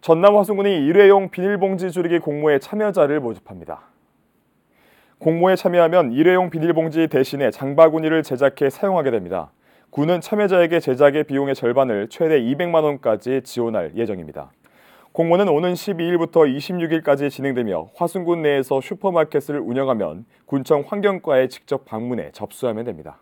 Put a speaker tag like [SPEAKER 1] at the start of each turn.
[SPEAKER 1] 전남 화순군이 일회용 비닐봉지 줄이기 공모에 참여자를 모집합니다. 공모에 참여하면 일회용 비닐봉지 대신에 장바구니를 제작해 사용하게 됩니다. 군은 참여자에게 제작의 비용의 절반을 최대 200만 원까지 지원할 예정입니다. 공모는 오는 12일부터 26일까지 진행되며 화순군 내에서 슈퍼마켓을 운영하면 군청 환경과에 직접 방문해 접수하면 됩니다.